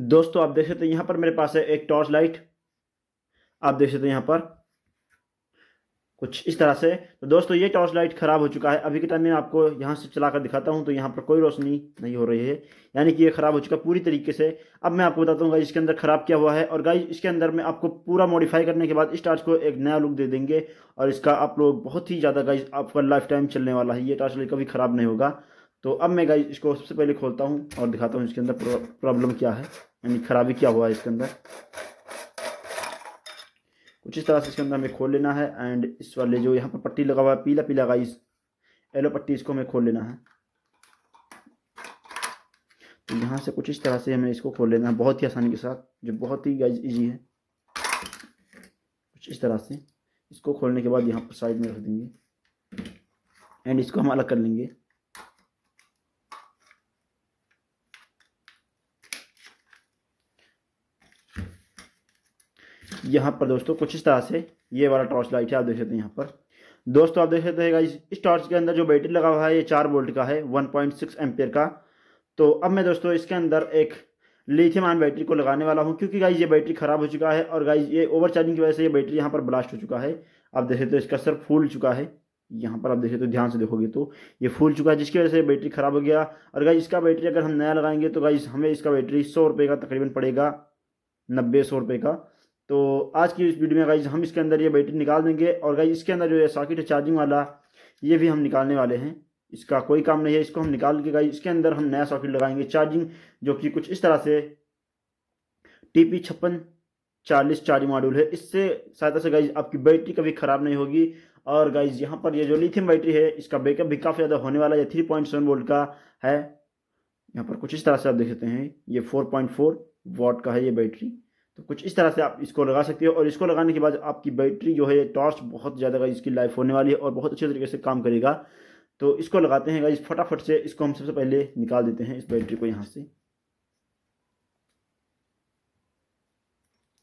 दोस्तों आप देख सकते हैं यहाँ पर मेरे पास है एक टॉर्च लाइट आप देख सकते हैं यहाँ पर कुछ इस तरह से तो दोस्तों ये टॉर्च लाइट ख़राब हो चुका है अभी के टाइम में आपको यहाँ से चलाकर दिखाता हूँ तो यहाँ पर कोई रोशनी नहीं हो रही है यानी कि ये ख़राब हो चुका पूरी तरीके से अब मैं आपको बताता हूँ गाइज इसके अंदर ख़राब क्या हुआ है और गाइज इसके अंदर मैं आपको पूरा मॉडिफाई करने के बाद इस टॉर्च को एक नया लुक दे देंगे और इसका आप लोग बहुत ही ज़्यादा गाइज आपका लाइफ टाइम चलने वाला है ये टॉर्च लाइट कभी ख़राब नहीं होगा तो अब मैं गाइस इसको सबसे पहले खोलता हूँ और दिखाता हूँ इसके अंदर प्रॉब्लम क्या है यानी खराबी क्या हुआ है इसके अंदर कुछ इस तरह से इसके अंदर हमें खोल लेना है एंड इस वाले जो यहाँ पर पट्टी लगा हुआ है पीला पीला गाइस येलो पट्टी इसको हमें खोल लेना है तो यहाँ से कुछ इस तरह से हमें इसको खोल लेना है बहुत ही आसानी के साथ जो बहुत ही गाइज ईजी है कुछ इस तरह से इसको खोलने के बाद यहाँ पर साइड में रख देंगे एंड इसको हम अलग कर लेंगे यहाँ पर दोस्तों कुछ इस तरह से ये वाला टॉर्च लाइट है आप देख सकते हैं यहाँ पर दोस्तों आप देख सकते हैं इस, इस टॉर्च के अंदर जो बैटरी लगा हुआ है ये चार वोल्ट का है वन पॉइंट सिक्स एम्पियर का तो अब मैं दोस्तों इसके अंदर एक लिथियम आयन बैटरी को लगाने वाला हूँ क्योंकि गाइज ये बैटरी ख़राब हो चुका है और गाइज ये ओवर चार्जिंग की वजह से ये बैटरी यहाँ पर ब्लास्ट हो चुका है आप देखे तो इसका सर फूल चुका है यहाँ पर आप देखे तो ध्यान से देखोगे तो ये फूल चुका है जिसकी वजह से बैटरी ख़राब हो गया और गाइज इसका बैटरी अगर हम नया लगाएंगे तो गाइज हमें इसका बैटरी सौ रुपये का तकरीबन पड़ेगा नब्बे सौ रुपये का तो आज की इस वीडियो में गाइज हम इसके अंदर ये बैटरी निकाल देंगे और गाइज इसके अंदर जो है सॉकेट है चार्जिंग वाला ये भी हम निकालने वाले हैं इसका कोई काम नहीं है इसको हम निकाल के गाइज इसके अंदर हम नया सॉकेट लगाएंगे चार्जिंग जो कि कुछ इस तरह से टी पी छप्पन चालीस चार्जिंग मॉड्यूल है इससे सहायता से गाइज आपकी बैटरी कभी ख़राब नहीं होगी और गाइज यहाँ पर ये जो लिथियम बैटरी है इसका बैकअप भी काफ़ी ज़्यादा होने वाला है थ्री पॉइंट सेवन वोल्ट का है यहाँ पर कुछ इस तरह से आप देख सकते हैं ये फोर पॉइंट फोर वॉट का है ये बैटरी तो कुछ इस तरह से आप इसको लगा सकते हो और इसको लगाने के बाद आपकी बैटरी जो है टॉर्च बहुत ज़्यादा इसकी लाइफ होने वाली है और बहुत अच्छे तरीके से काम करेगा तो इसको लगाते हैं गाइज फटाफट से इसको हम सबसे पहले निकाल देते हैं इस बैटरी को यहाँ से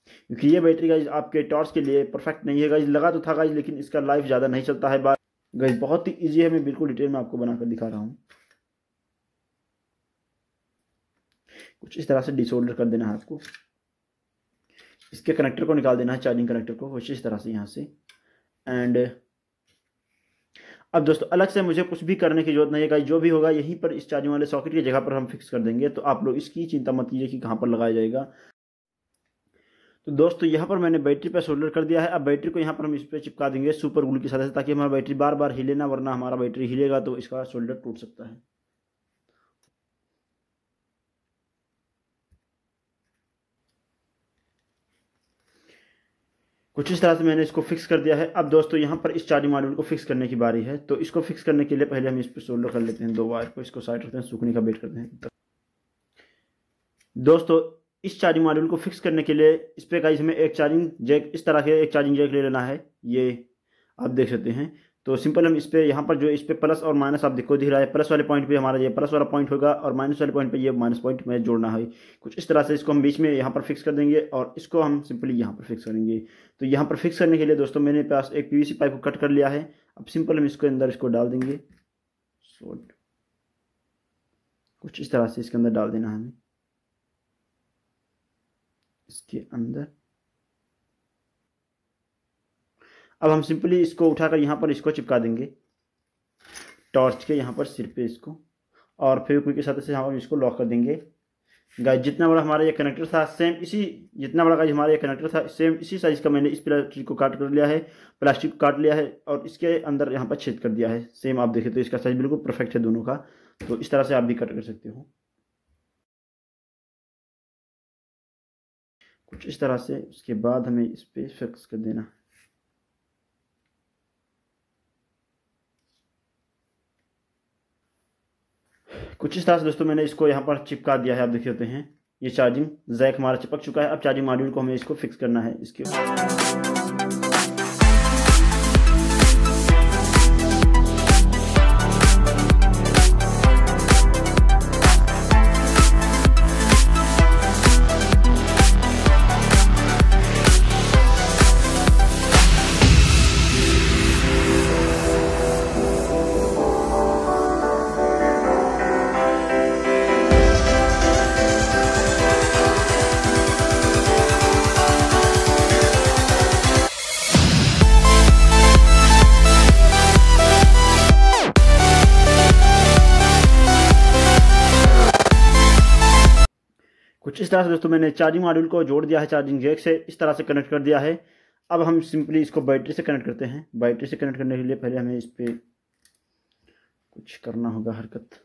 क्योंकि ये बैटरी गाइज आपके टॉर्च के लिए परफेक्ट नहीं है गाइज लगा तो था गाइज लेकिन इसका लाइफ ज़्यादा नहीं चलता है बार गाइज बहुत ही ईजी है मैं बिल्कुल डिटेल में आपको बनाकर दिखा रहा हूँ कुछ इस तरह से डिसोल्डर कर देना है आपको इसके कनेक्टर को निकाल देना है चार्जिंग कनेक्टर को कुछ इस तरह से यहाँ से एंड अब दोस्तों अलग से मुझे कुछ भी करने की जरूरत नहीं है गाइस जो भी होगा यहीं पर इस चार्जिंग वाले सॉकेट की जगह पर हम फिक्स कर देंगे तो आप लोग इसकी चिंता मत कीजिए कि कहाँ पर लगाया जाएगा तो दोस्तों यहाँ पर मैंने बैटरी पर सोल्डर कर दिया है अब बैटरी को यहाँ पर हम इस पर चिपका देंगे सुपर ग्लू की सदस्य ताकि हमारा बैटरी बार बार हिले ना वरना हमारा बैटरी हिलेगा तो इसका सोल्डर टूट सकता है कुछ इस तरह से मैंने इसको फिक्स कर दिया है अब दोस्तों यहाँ पर इस चार्जिंग मॉड्यूल को फिक्स करने की बारी है तो इसको फिक्स करने के लिए पहले हम इस पर सोल्डर कर लेते हैं दो वायर को इसको साइड रखते हैं सूखने का वेट करते हैं दोस्तों इस चार्जिंग मॉड्यूल को फिक्स करने के लिए इस पर का इसमें एक चार्जिंग जैक इस तरह के एक चार्जिंग जैक ले लेना है ये आप देख सकते हैं तो सिंपल हम इस पर यहाँ पर जो इस पर प्लस और माइनस आप देखो दिख रहा है प्लस वाले पॉइंट पे हमारा ये प्लस वाला पॉइंट होगा और माइनस वाले पॉइंट पे ये माइनस पॉइंट में जोड़ना है कुछ इस तरह से इसको हम बीच में यहाँ पर फिक्स कर देंगे और इसको हम सिंपली यहाँ पर फिक्स करेंगे तो यहाँ पर फिक्स करने के लिए दोस्तों मैंने पास एक पी पाइप को कट कर लिया है अब सिंपल हम इसके अंदर इसको डाल देंगे कुछ इस तरह से इसके अंदर डाल देना हमें इसके अंदर अब हम सिंपली इसको उठाकर यहाँ पर इसको चिपका देंगे टॉर्च के यहाँ पर सिर पे इसको और फिर कोई के साथ से हम इसको लॉक कर देंगे गाय जितना बड़ा हमारा ये कनेक्टर था सेम इसी जितना बड़ा गाय हमारा ये कनेक्टर था सेम इसी साइज़ का मैंने इस प्लास्टिक को काट कर लिया है प्लास्टिक को काट लिया है और इसके अंदर यहाँ पर छेद कर दिया है सेम आप देखें तो इसका साइज़ बिल्कुल परफेक्ट है दोनों का तो इस तरह से आप भी कट कर सकते हो कुछ इस तरह से उसके बाद हमें इस पर फिक्स कर देना है कुछ इस तरह से दोस्तों मैंने इसको यहाँ पर चिपका दिया है आप देख सकते हैं ये चार्जिंग जैक हमारा चिपक चुका है अब चार्जिंग मॉड्यूल को हमें इसको फिक्स करना है इसके इस तरह से दोस्तों मैंने चार्जिंग मॉड्यूल को जोड़ दिया है चार्जिंग जैक से इस तरह से कनेक्ट कर दिया है अब हम सिंपली इसको बैटरी से कनेक्ट करते हैं बैटरी से कनेक्ट करने के लिए पहले हमें इस पर कुछ करना होगा हरकत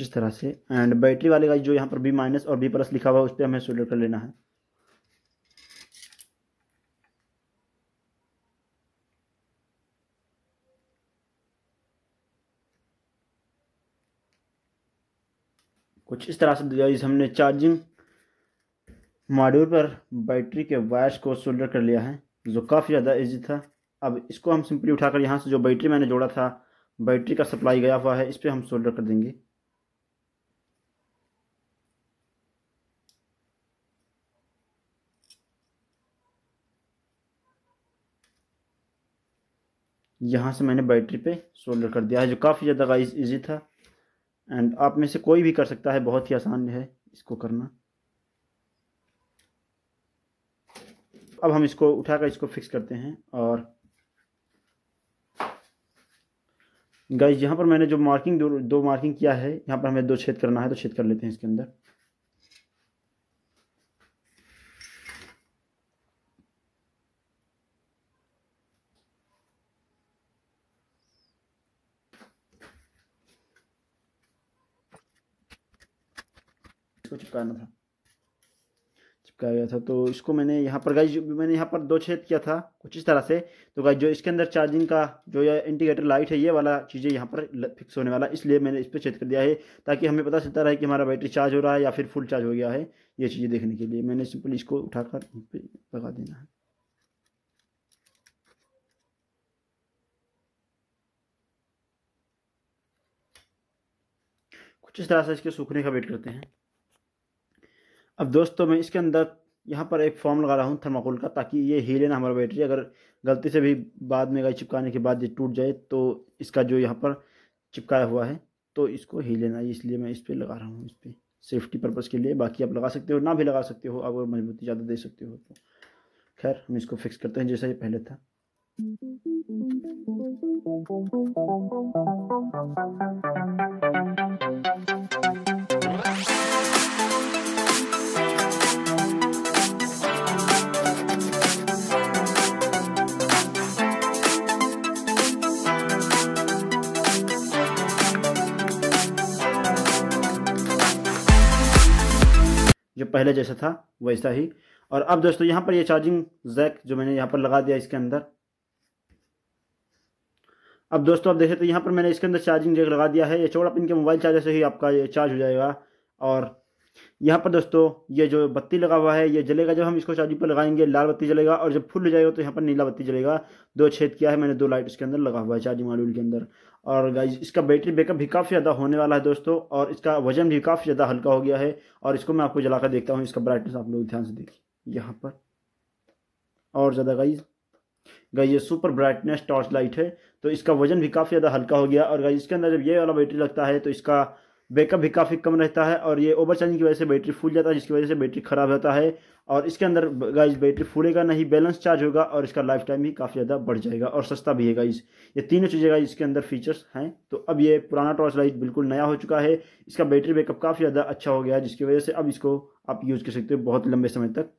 इस तरह से एंड बैटरी वाले का जो यहाँ पर बी माइनस और बी प्लस लिखा हुआ है उस पर हमें सोल्डर कर लेना है कुछ इस तरह से हमने चार्जिंग मॉड्यूल पर बैटरी के वायर्स को सोल्डर कर लिया है जो काफ़ी ज़्यादा ईजी था अब इसको हम सिंपली उठाकर यहाँ से जो बैटरी मैंने जोड़ा था बैटरी का सप्लाई गया हुआ है इस पर हम सोल्डर कर देंगे यहाँ से मैंने बैटरी पे सोल्डर कर दिया है जो काफ़ी ज़्यादा ईजी इजी था एंड आप में से कोई भी कर सकता है बहुत ही आसान है इसको करना अब हम इसको उठाकर इसको फिक्स करते हैं और गाइस यहाँ पर मैंने जो मार्किंग दो दो मार्किंग किया है यहाँ पर हमें दो छेद करना है तो छेद कर लेते हैं इसके अंदर इसको चिपकाना था किया गया था तो इसको मैंने यहाँ पर गाइज मैंने यहाँ पर दो छेद किया था कुछ इस तरह से तो गाइज जो इसके अंदर चार्जिंग का जो यह इंडिकेटर लाइट है ये वाला चीज़ें यहाँ पर फिक्स होने वाला इसलिए मैंने इस पर छेद कर दिया है ताकि हमें पता चलता रहे कि हमारा बैटरी चार्ज हो रहा है या फिर फुल चार्ज हो गया है ये चीज़ें देखने के लिए मैंने सिंपली इसको उठाकर लगा देना है कुछ इस तरह से इसके सूखने का वेट करते हैं अब दोस्तों मैं इसके अंदर यहाँ पर एक फॉर्म लगा रहा हूँ थर्माकोल का ताकि ये ही ना हमारा बैटरी अगर गलती से भी बाद में गई चिपकाने के बाद ये टूट जाए तो इसका जो यहाँ पर चिपकाया हुआ है तो इसको ही लेना इसलिए मैं इस पर लगा रहा हूँ इस पर सेफ्टी पर्पज़ के लिए बाकी आप लगा सकते हो ना भी लगा सकते हो अगर मजबूती ज़्यादा दे सकते हो तो खैर हम इसको फिक्स करते हैं जैसा ये पहले था Thank you. जो पहले जैसा था वैसा ही और अब दोस्तों यहाँ पर ये चार्जिंग जैक जो मैंने यहाँ पर लगा दिया इसके अंदर अब दोस्तों आप देखें तो यहाँ पर मैंने इसके अंदर चार्जिंग जैक लगा दिया है ये चौड़ा पिन के मोबाइल चार्जर से ही आपका ये चार्ज हो जाएगा और यहाँ पर दोस्तों ये जो बत्ती लगा हुआ है ये जलेगा जब हम इसको चार्जिंग पर लगाएंगे लाल बत्ती जलेगा और जब फुल जाएगा तो यहाँ पर नीला बत्ती जलेगा दो छेद किया है मैंने दो लाइट इसके अंदर लगा हुआ है चार्जिंग मॉड्यूल के अंदर और गाइज इसका बैटरी बैकअप भी काफ़ी ज़्यादा होने वाला है दोस्तों और इसका वजन भी काफ़ी ज़्यादा हल्का हो गया है और इसको मैं आपको जलाकर देखता हूँ इसका ब्राइटनेस आप लोग ध्यान से देखिए यहाँ पर और ज़्यादा गाइज गाइज ये सुपर ब्राइटनेस टॉर्च लाइट है तो इसका वजन भी काफ़ी ज़्यादा हल्का हो गया और गाइज इसके अंदर जब ये वाला बैटरी लगता है तो इसका बैकअप भी काफ़ी कम रहता है और ये ओवर चार्जिंग की वजह से बैटरी फूल जाता है जिसकी वजह से बैटरी ख़राब रहता है और इसके अंदर गाइज बैटरी फूलेगा नहीं बैलेंस चार्ज होगा और इसका लाइफ टाइम भी काफ़ी ज़्यादा बढ़ जाएगा और सस्ता भी है गाइज ये तीनों चीज़ें गाइज इसके अंदर फीचर्स हैं तो अब ये पुराना टॉर्च लाइट बिल्कुल नया हो चुका है इसका बैटरी बैकअप काफ़ी ज़्यादा अच्छा हो गया है जिसकी वजह से अब इसको आप यूज़ कर सकते हो बहुत लंबे समय तक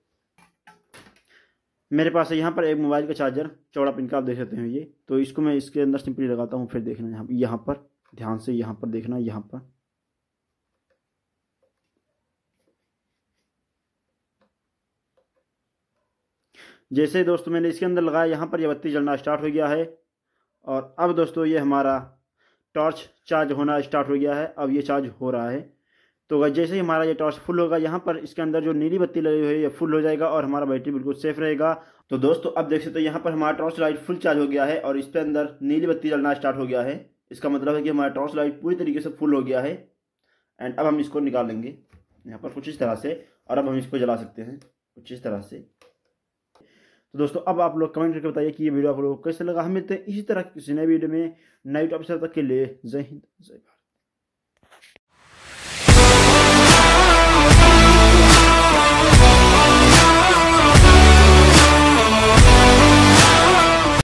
मेरे पास है यहाँ पर एक मोबाइल का चार्जर चौड़ा पिन का आप देख सकते हैं ये तो इसको मैं इसके अंदर सिंपली लगाता हूँ फिर देखना यहाँ पर ध्यान से यहाँ पर देखना यहाँ पर जैसे दोस्तों मैंने इसके अंदर लगाया यहाँ पर यह बत्ती जलना स्टार्ट हो गया है और अब दोस्तों ये हमारा टॉर्च चार्ज होना स्टार्ट हो गया है अब ये चार्ज हो रहा है तो जैसे ही हमारा ये टॉर्च फुल होगा यहाँ पर इसके अंदर जो नीली बत्ती लगी हुई है ये फुल हो जाएगा और हमारा बैटरी बिल्कुल सेफ रहेगा तो दोस्तों अब देख सकते हो यहाँ पर हमारा टॉर्च लाइट फुल चार्ज हो गया है और इसके अंदर नीली बत्ती जलना स्टार्ट हो गया है इसका मतलब है कि हमारा टॉर्च लाइट पूरी तरीके से फुल हो गया है एंड अब हम इसको निकाल लेंगे यहाँ पर कुछ इस तरह से और अब हम इसको जला सकते हैं कुछ इस तरह से तो दोस्तों अब आप लोग कमेंट करके बताइए कि ये वीडियो आप लोगों को कैसे लगा हम मिलते हैं इसी तरह किसी नए वीडियो में नए टॉपिक तक के लिए जय हिंद जय भारत